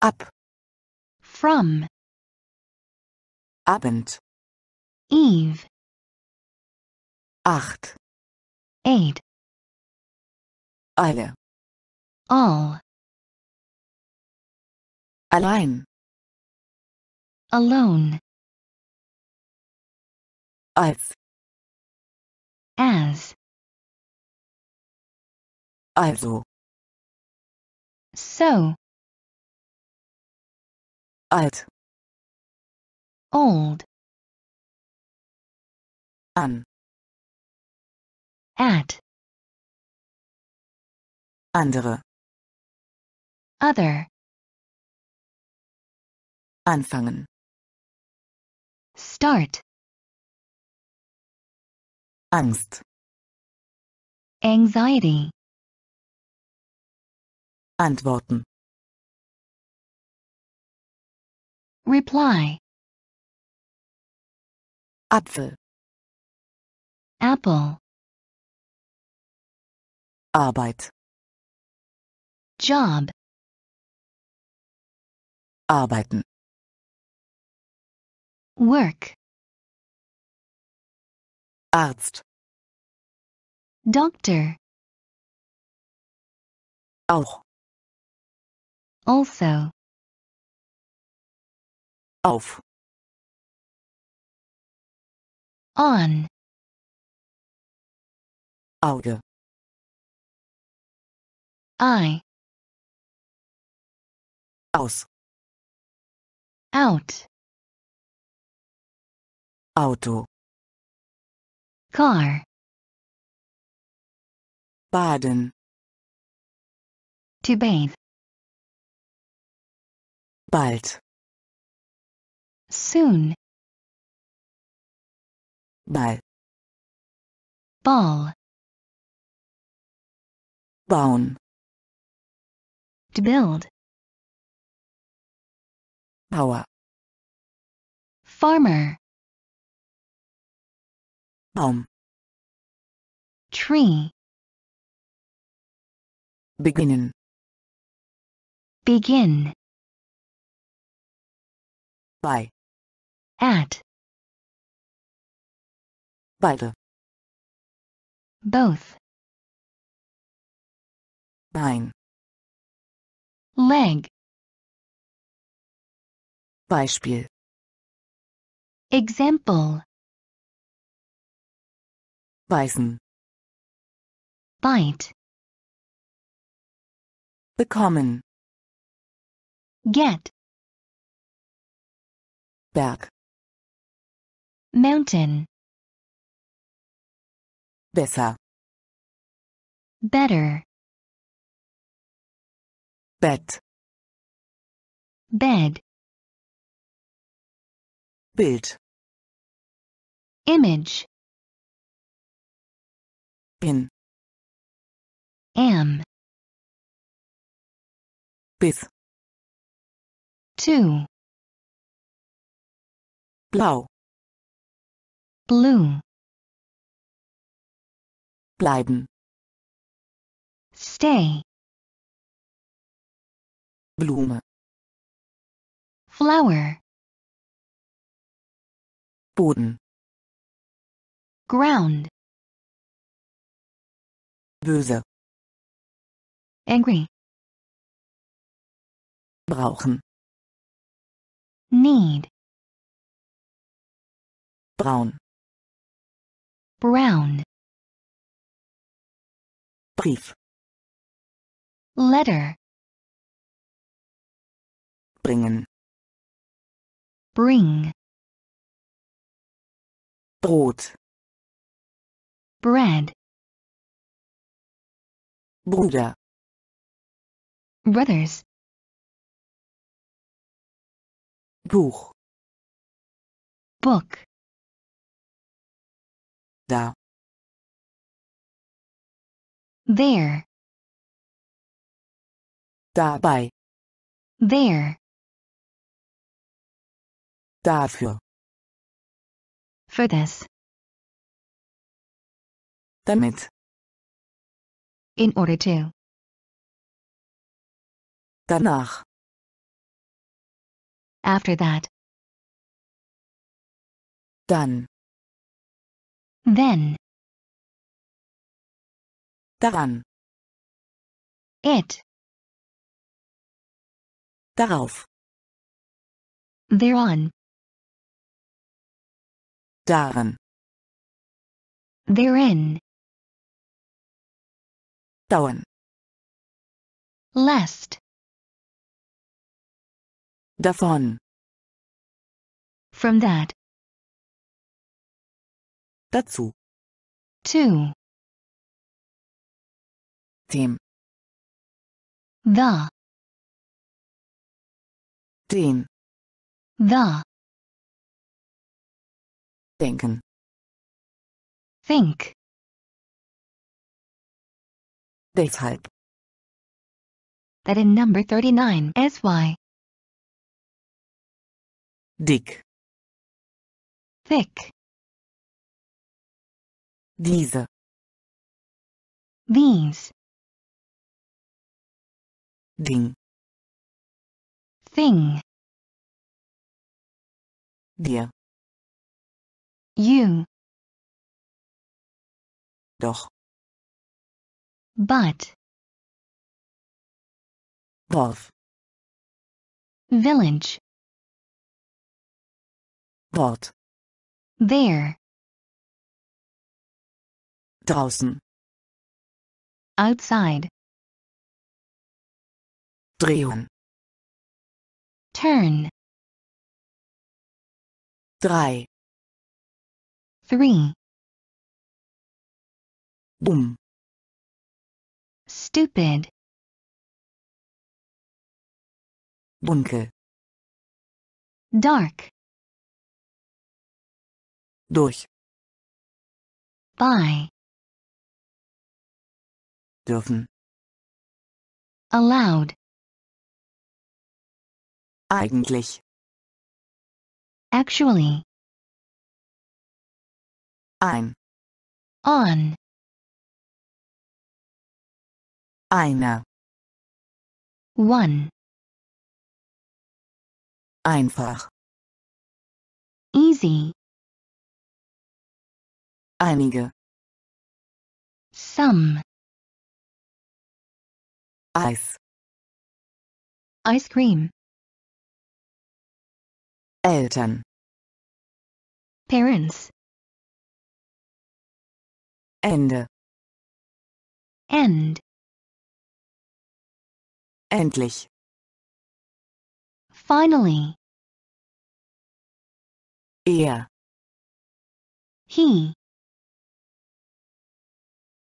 Up. from Abend Eve acht eight alle all allein alone als as also so alt old an at andere other anfangen start angst anxiety antworten Reply Apfel Apple Arbeit Job Arbeiten Work Arzt Doctor Auch Also auf on Auge I aus out Auto car baden to bathe bald soon. Ball. Ball. Bone. To build. Bauer. Farmer. Home. Tree. Beginnen. Begin. Bye. At. Beide. Both. Bein. Leg. Beispiel. Example. Beißen. Bite. Bekommen. Get. Back. Mountain. Besser. Better. Bett. Bed. Bild. Image. Bin. Am. Bis. Two. Blau. Bloom. Bleiben. Stay. Blume. Flower. Boden. Ground. Böse. Angry. Brauchen. Need. Braun brown brief letter bringen bring brot bread Bruder brothers Buch book Da. There. Dabei. There. Dafür. For this. Damit. In order to. Danach. After that. Dann. Then. Daran. It. Darauf. Thereon. Daran. Therein. Dauern. Lest. Davon. From that dazu. To. Dem. The. Den. The. Denken. Think. Deshalb. That in number 39 SY. Dick. Thick. Diese. These. Ding. Thing. Dir. You. Doch. But. Dorf. Village. Dort. There. Draußen. Outside. Drehung. Turn. Drei. Three. Dumm. Stupid. Dunkel. Dark. Durch. By dürfen. Allowed. Eigentlich. Actually. Ein. On. Einer. One. Einfach. Easy. Einige. Some. ice ice cream Eltern parents Ende end endlich finally er he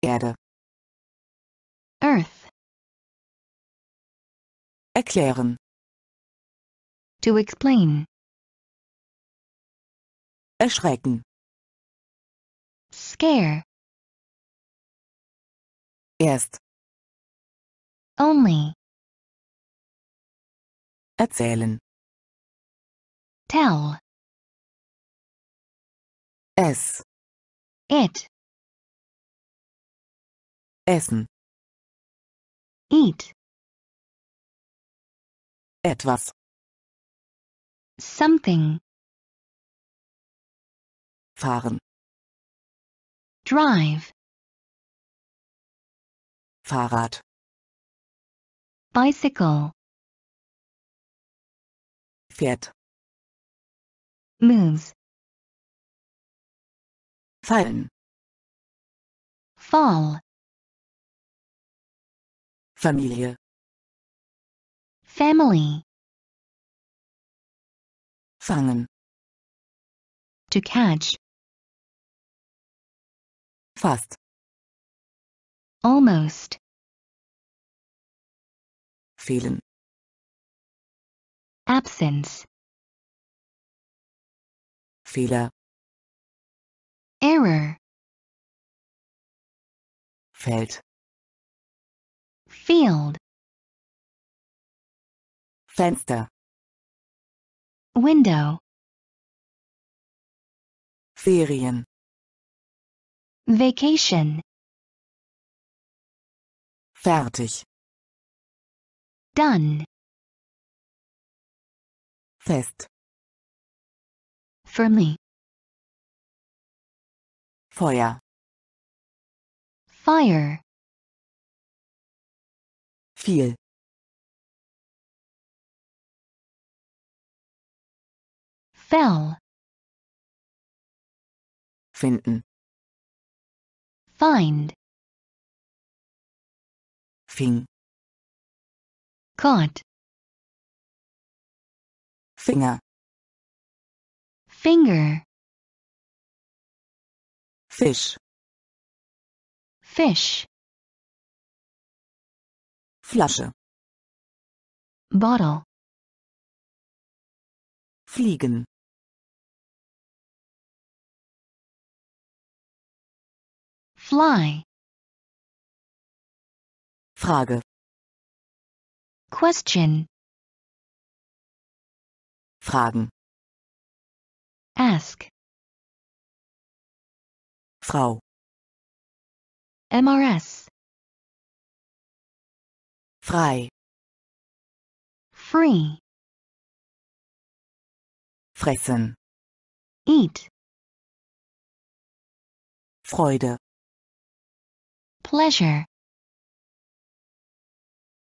Erde Earth Erklären. To explain. Erschrecken. Scare. Erst. Only. Erzählen. Tell. Es. It. Essen. Eat. Etwas. Something. Fahren. Drive. Fahrrad. Bicycle. Pferd. Moves. Fallen. Fall. Familie. Family. Fangen. To catch. Fast. Almost. Fehlen. Absence. Fehler. Error. Feld. Field. Fenster. Window. Ferien. Vacation. Fertig. Done. Fest. Firmly. Feuer. Fire. Viel. fell finden find fing caught finger finger fish fish Flasche bottle fliegen Fly. Frage. Question. Fragen. Ask. Frau. MRS. Frei. Free. Fressen. Eat. Freude. pleasure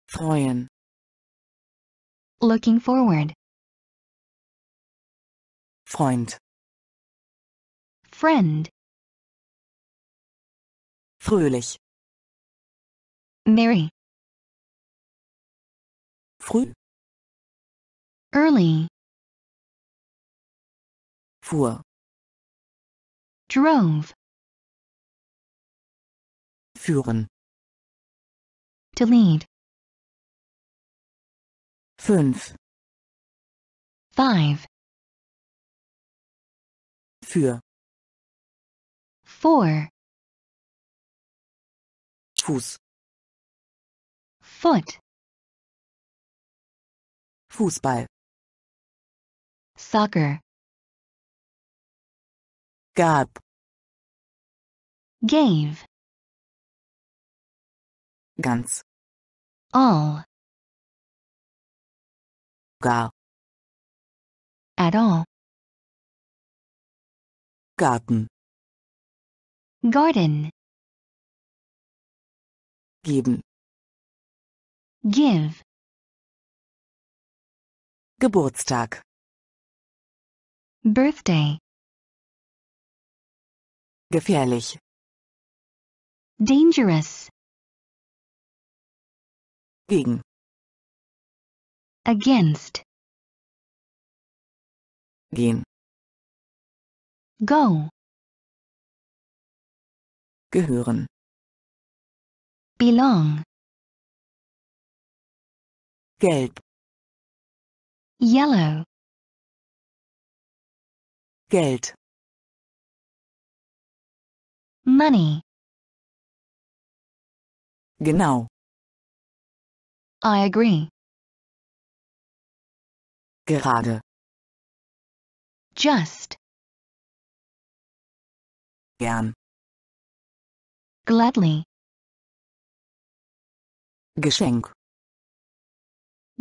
freuen looking forward Freund friend fröhlich merry früh early fuhr drove führen. Delete. 5. 5. Für. 4. Fuß. Foot. Fußball. Soccer. Gab. Gave ganz all gar at all Garten garden geben give Geburtstag birthday gefährlich dangerous gegen against gehen go gehören belong gelb yellow Geld money genau I agree. Gerade. Just. Gern. Gladly. Geschenk.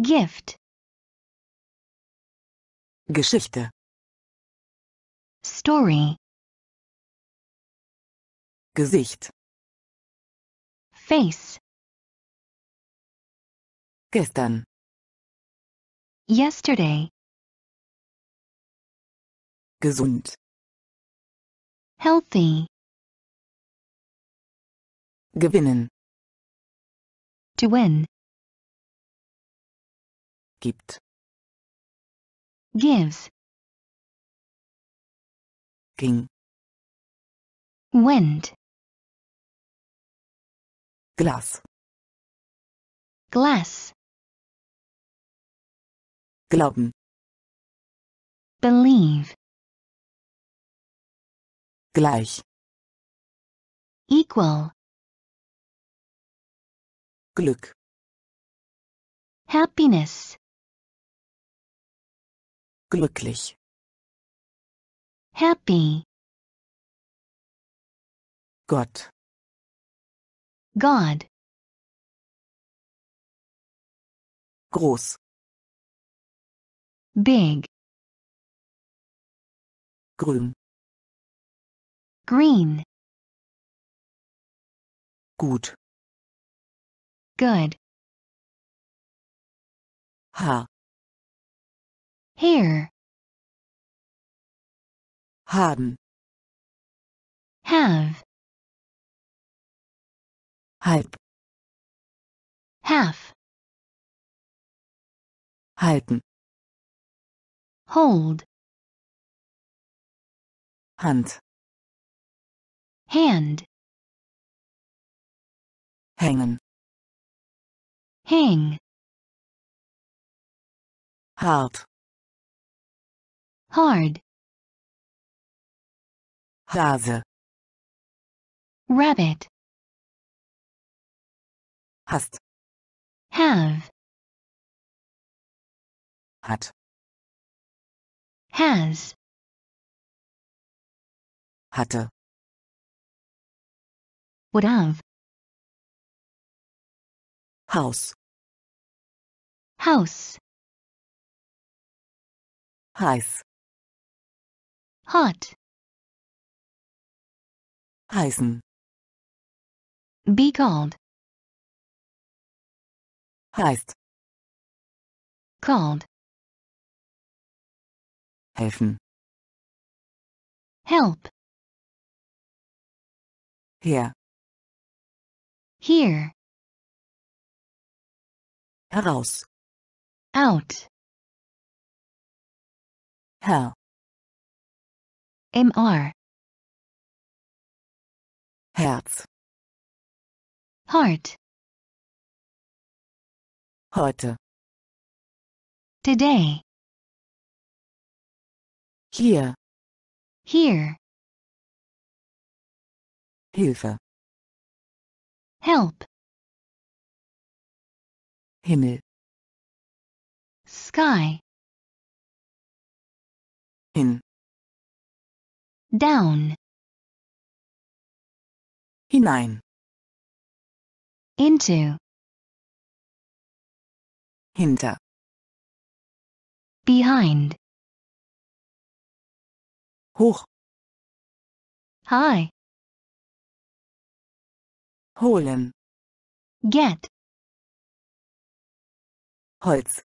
Gift. Geschichte. Story. Gesicht. Face. Gestern. Yesterday. Gesund. Healthy. Gewinnen. To win. Gibt. Gives. Ging. Went. Glas. Glass. Glauben. Believe. Gleich. Equal. Glück. Happiness. Glücklich. Happy. Gott. God. Groß. Big. Grün. Green. Gut. Good. Ha. Hair. Haben. Have. Halb. Half. Halten hold hand hand hängen hang hard hard hase rabbit hast have hat has hatte would have House. House heiß hot heißen be called heißt called helfen help here here heraus out her mr herz heart heute today Hier. Here. Hilfe. Help. Himmel. Sky. Hin. Down. Hinein. Into. Hinter. Behind hoch high holen get Holz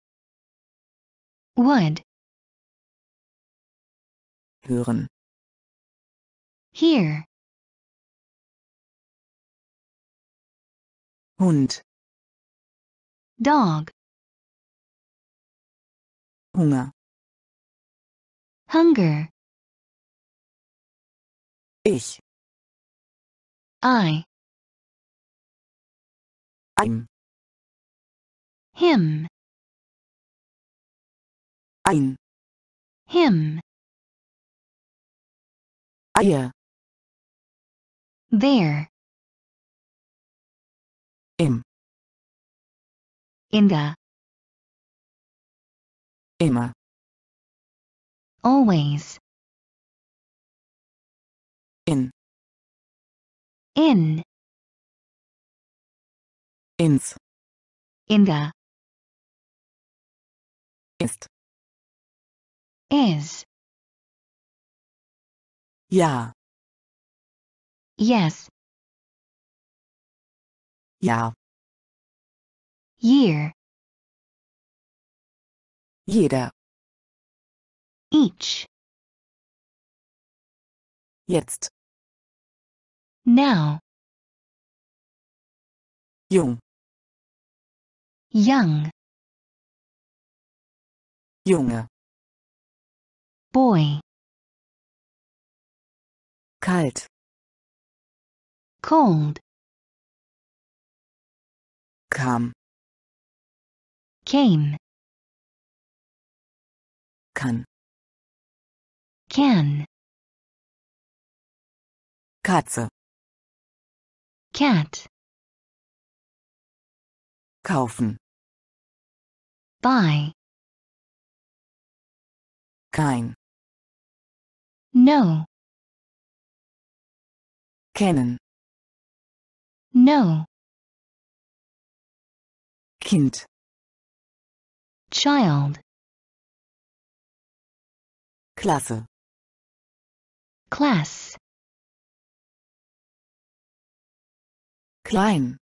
wood hören hear Hund dog Hunger hunger Ich. I. Ein. Him. Ein. Him. Eier. There. Im. In the. Immer. Always in in ins in the ist is ja yes ja year jeder each jetzt now. Young. Young. Junge. Boy. Kalt. Cold. Kam. Came. Kann. Can. Katze. Cat. Kaufen. Buy. Kein. No. Kennen. No. Kind. Child. Klasse. Class. klein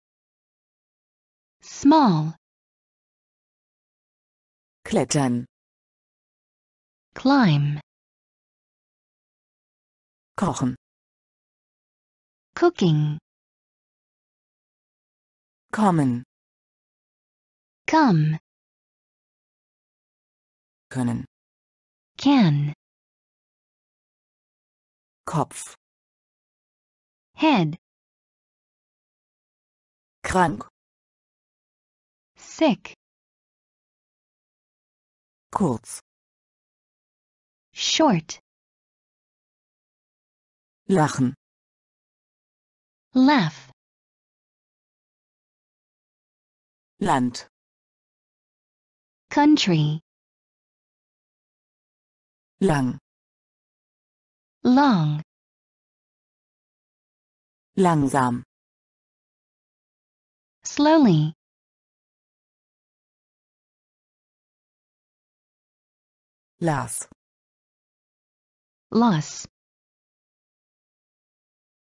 small klettern climb kochen cooking kommen come können can Kopf head krank sick kurz short lachen laugh land country lang long langsam slowly las loss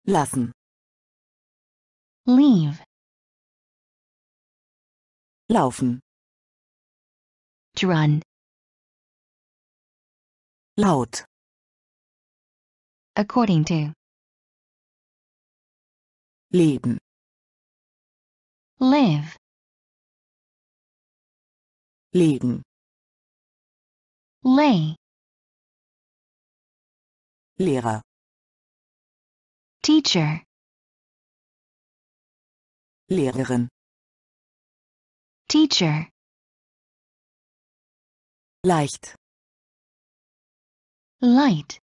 lassen leave laufen to run laut according to leben live Leben. lay Lehrer teacher Lehrerin teacher leicht light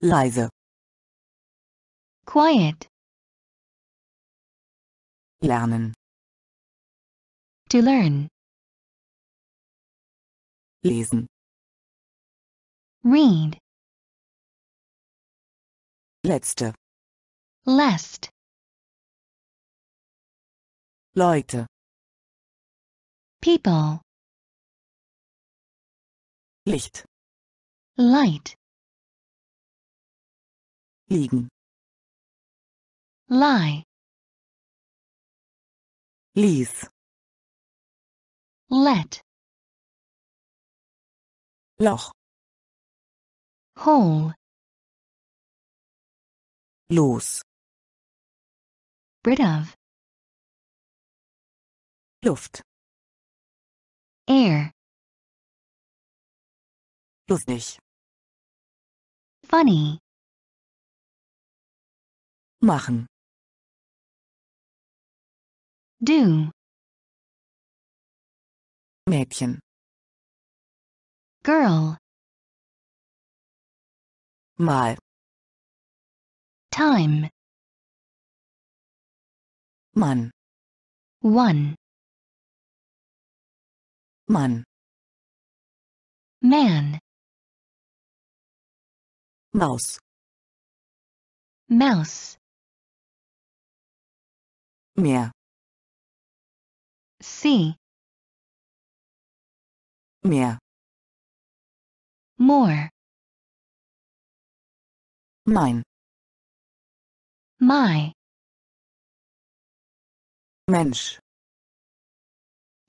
leise quiet Lernen. To learn. Lesen. Read. Letzte. Last. Leute. People. Licht. Light. Liegen. Lie. Lease. Let. Loch. Hole. Los. Rid of. Luft. Air. Lustig. Funny. Machen. Do. Mädchen. Girl. Mal. Time. Mann. One. Mann. Man. Maus. Mouse. Mehr. See. Mehr. More. Mein. My. Mensch.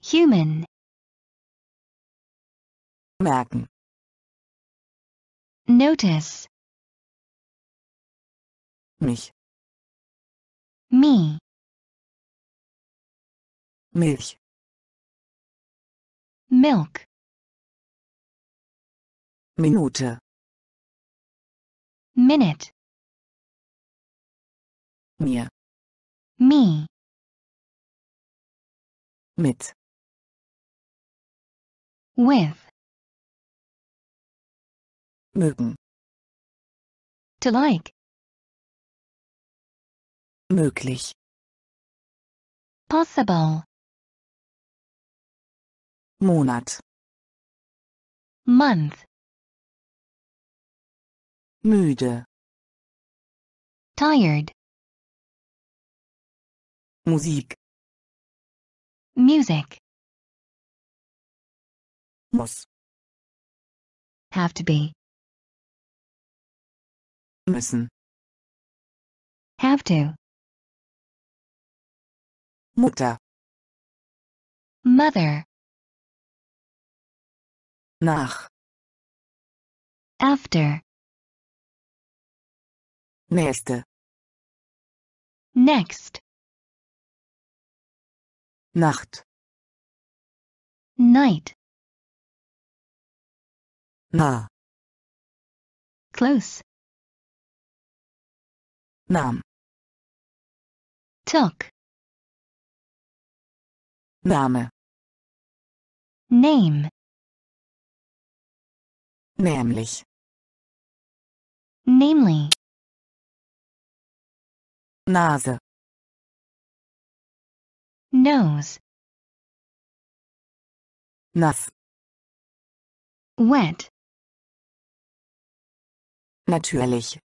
Human. Merken. Notice. Mich. Me. Milch. Milk. Minute. Minute. Mir. Me. Mit. With. Mögen. To like. Möglich. Possible. Monat Month müde tired Musik music muss have to be müssen have to Mutter Mother Nach. After. Nächste. Next. Nacht. Night. Nah. Close. Nam. Took. Name. Nämlich. Namely. Nase. Nose. Nass. Wet. Natürlich.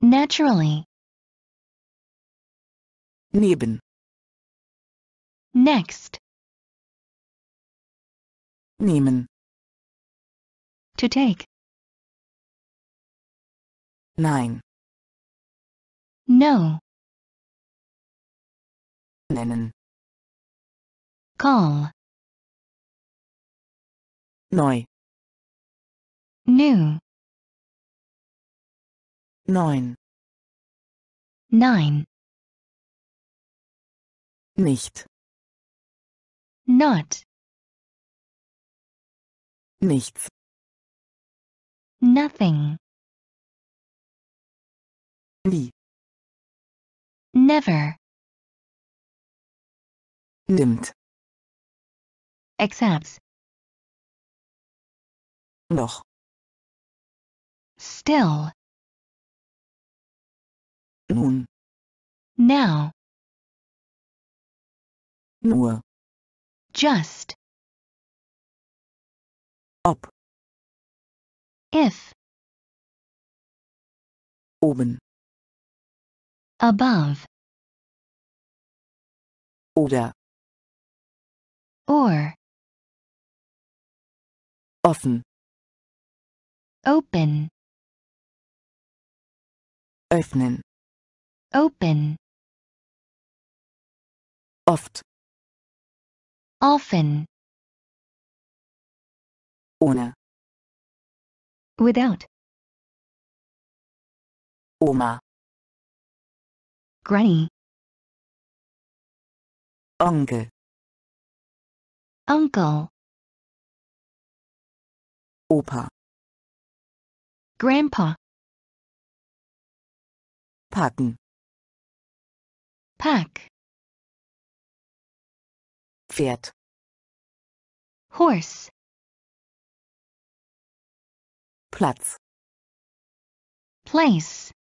Naturally. Neben. Next. Nehmen. to take. 9. No. Nennen. Call. Neu. New. Neun. Nein. Nicht. Not. Nichts. Nothing. Nie. Never. Nimmt. Accepts. Noch. Still. Nun. Now. Nur. Just. Ob. If oben above oder or offen open öffnen open oft often ohne Without. Uma. Granny. Onkel. Uncle. Opa. Grandpa. Packen. Pack. Pferd. Horse. Platz. Place.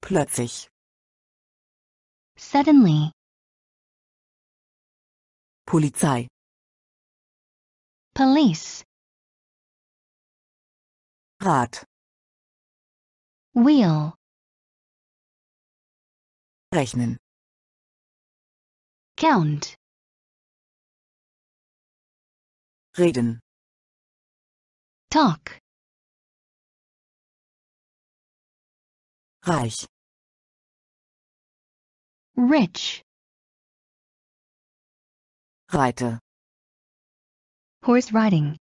Plötzlich. Suddenly. Polizei. Police. Rad. Wheel. Rechnen. Count. Reden. Talk. Reich. Rich. Reite. Horse riding.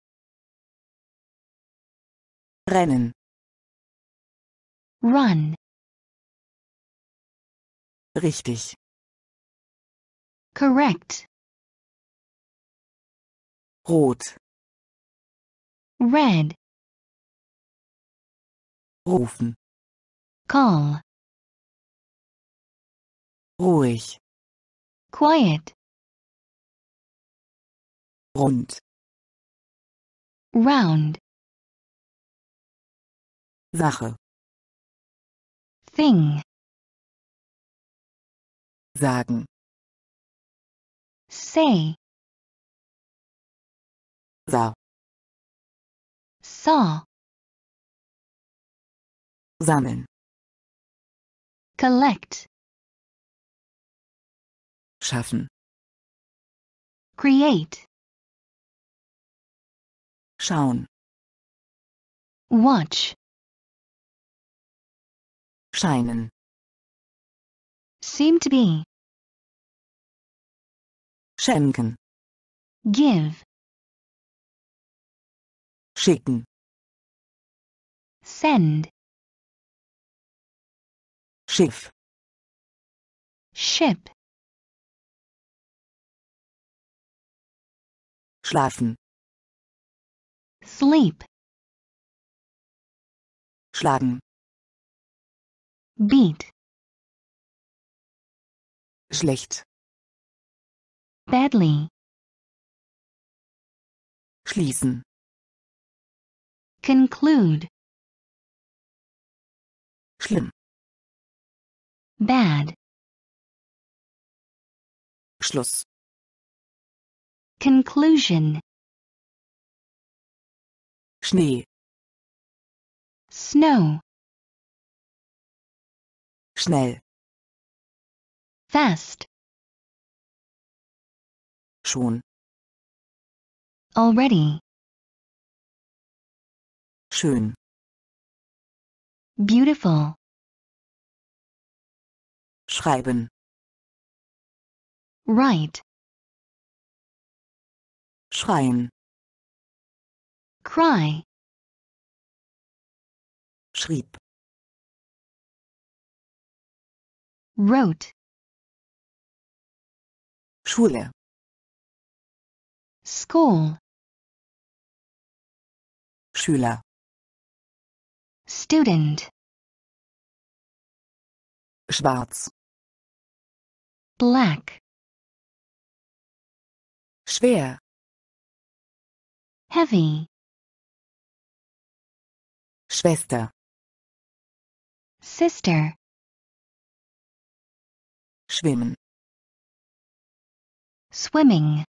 Rennen. Run. Richtig. Correct. Rot. red rufen call ruhig quiet rund round Sache thing sagen say sah saw sammeln collect schaffen create schauen watch scheinen seem to be schenken give schicken Send. Schiff. Ship. Schlafen. Sleep. Schlagen. Beat. Schlecht. Badly. Schließen. Conclude. Schlimm. Bad. Schluss. Conclusion. Schnee. Snow. Schnell. Fast. Schon. Already. Schön. Beautiful. Schreiben. Write. Schreien. Cry. Schrieb. Wrote. Schule. School. Schüler. Student. Schwarz. Black. Schwer. Heavy. Schwester. Sister. Schwimmen. Swimming.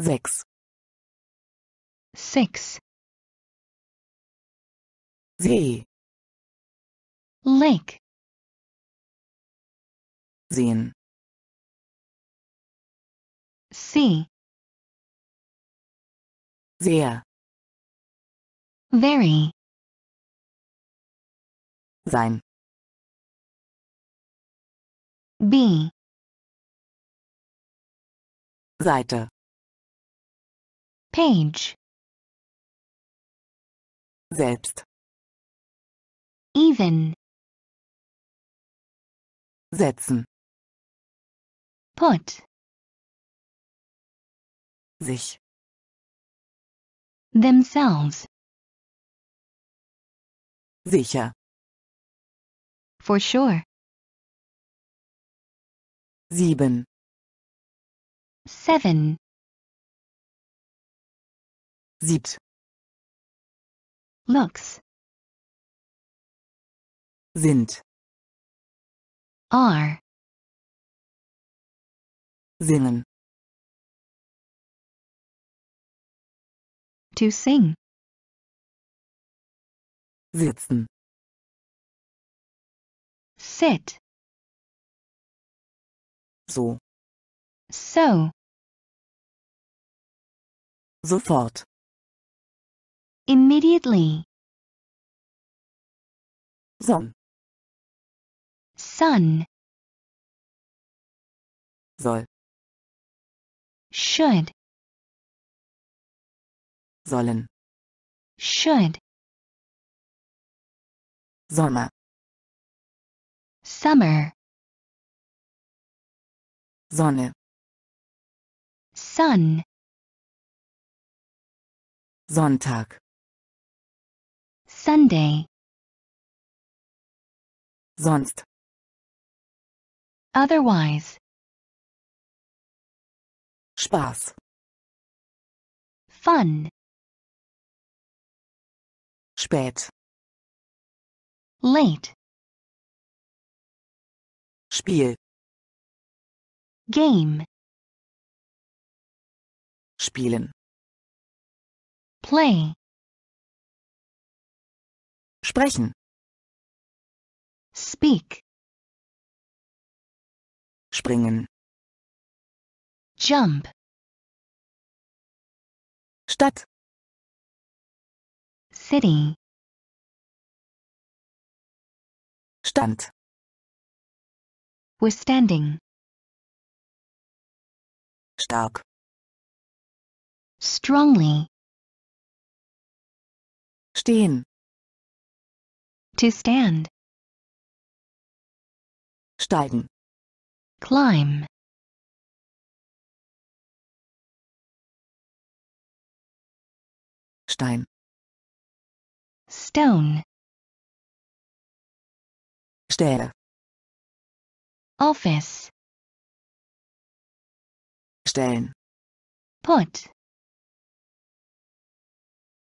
Sechs. Six. See. Link. Sehen. See. Sehr. Very. Sein. B. Seite. Page. Selbst. Even. Setzen. Put. Sich. Themselves. Sicher. For sure. Sieben. Seven. Siebt. Looks. sind are singen to sing sitzen sit so so sofort immediately Son. Sun. Soll. Should. Sollen. Should. Sommer. Summer. Sonne. Sun. Sonntag. Sunday. Sonst. Otherwise. Spaß. Fun. Spät. Late. Spiel. Game. Spielen. Play. Sprechen. Speak. springen. Jump. Stadt. City. Stand. We're Stark. Strongly. Stehen. To stand. Steigen. Climb Stein Stone Stair Office Stellen Put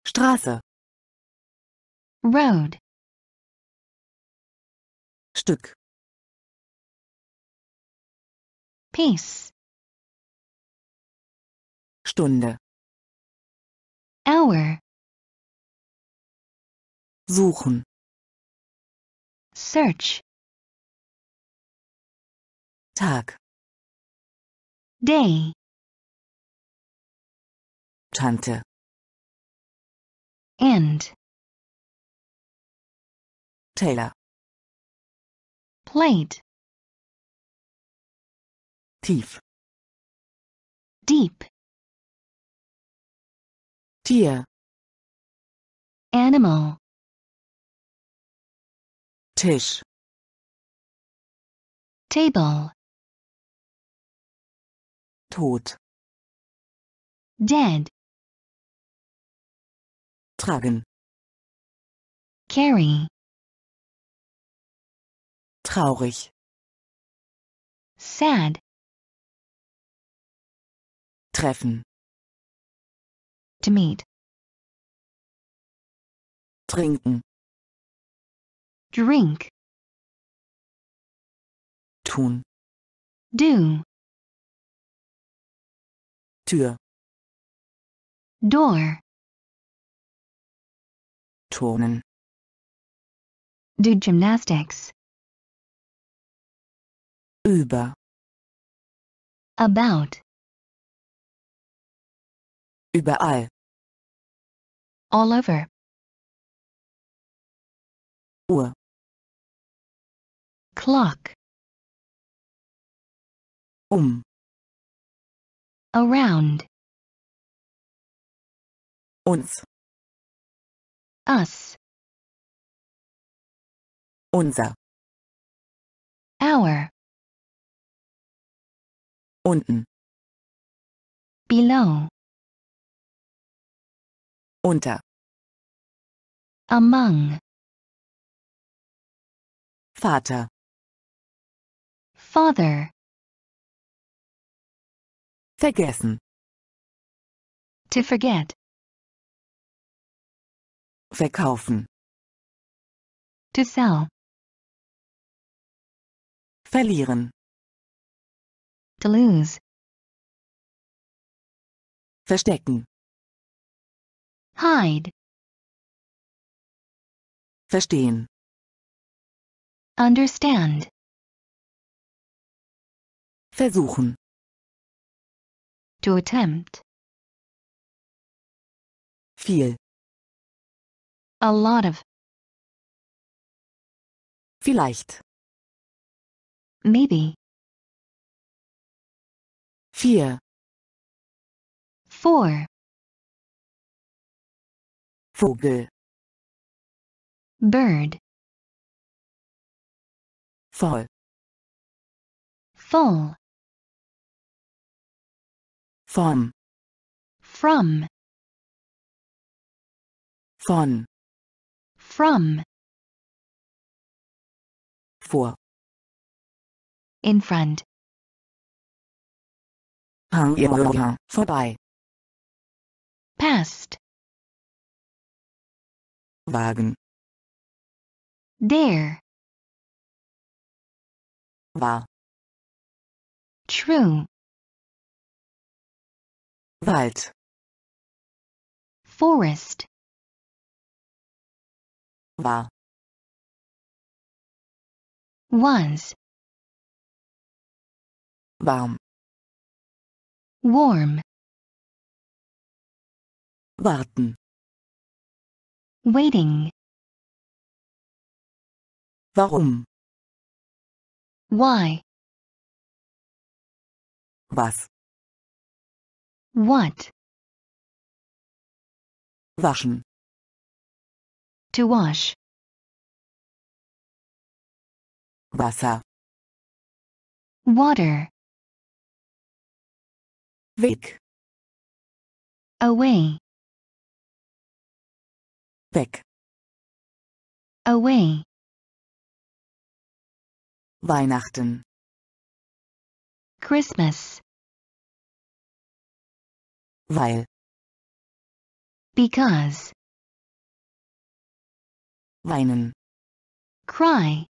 Straße Road Stück Peace. Stunde. Hour. Suchen. Search. Tag. Day. Tante. End. Taylor. Plate. tief deep Tier animal Tisch table tot dead tragen carry traurig sad Treffen. To meet. Trinken. Drink. Tun. Do. Tür. Door. Turnen. Do gymnastics. Über. About. Überall. All over. Uhr. Clock. Um. Around. Uns. Us. Unser. Our. Unten. Below. unter among Vater father vergessen to forget verkaufen to sell verlieren to lose verstecken Hide. Verstehen. Understand. Versuchen. To attempt. Viel. A lot of. Vielleicht. Maybe. Vier. Four. Vogel bird voll full Von. from von from vor in front vorbei past Wagen. There. Wahr. True. Wald. Forest. Wahr. Once. Warm. Warm. Warten. Waiting. Warum? Why? Was? What? Waschen. To wash. Wasser. Water. Weg. Away. Weg. Away. Weihnachten. Christmas. Weil. Because. Weinen. Cry.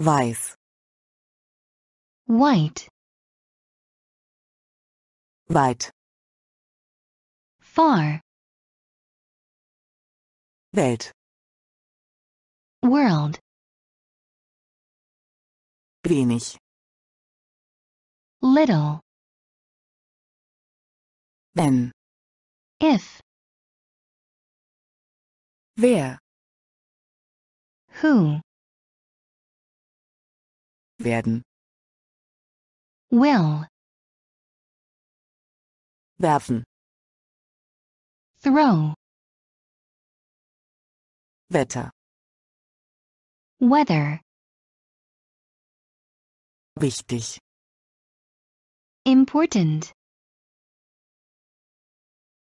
Weiß. White. Weit. Far. Welt. World. Wenig. Little. Wenn. If. Wer? Who? Werden. Will. Werfen. Throw. Wetter. Weather. Wichtig. Important.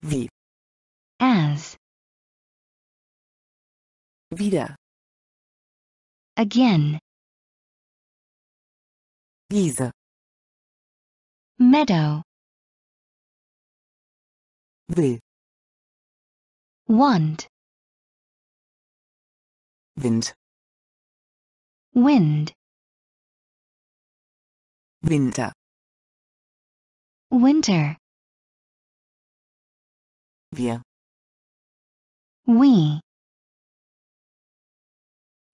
Wie. As. Wieder. Again. Wiese. Meadow. Will. Want wind wind winter winter wir we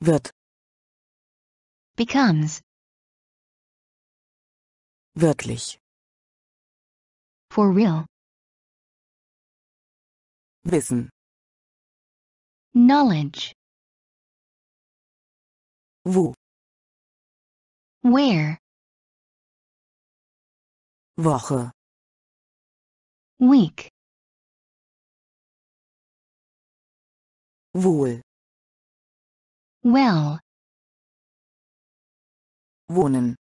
wird becomes wirklich for real wissen knowledge Wo? Where? Woche. Week. Wohl. Well. Wohnen.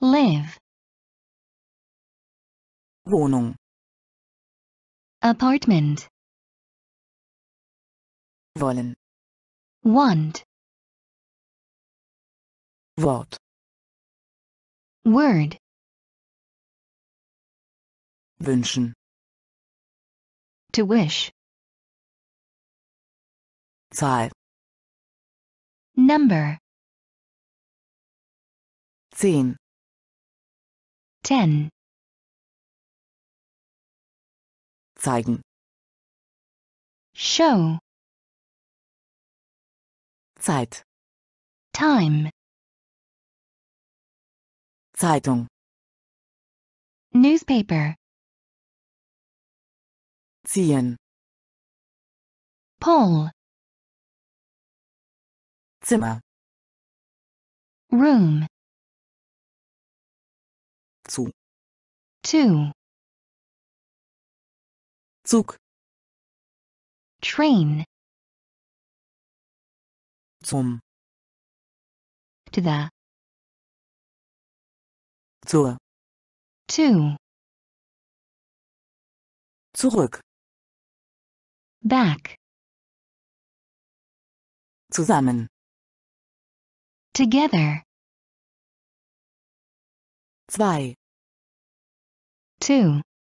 Live. Wohnung. Apartment. Wollen. Want. Wort. Word. Wünschen. To wish. Zahl. Number. Zehn. Ten. Zeigen. Show. Zeit. Time. Zeitung. Newspaper. Ziehen. Pole. Zimmer. Room. Zu. To. Zug. Train. Zum. To the zur to zurück back zusammen together zwei two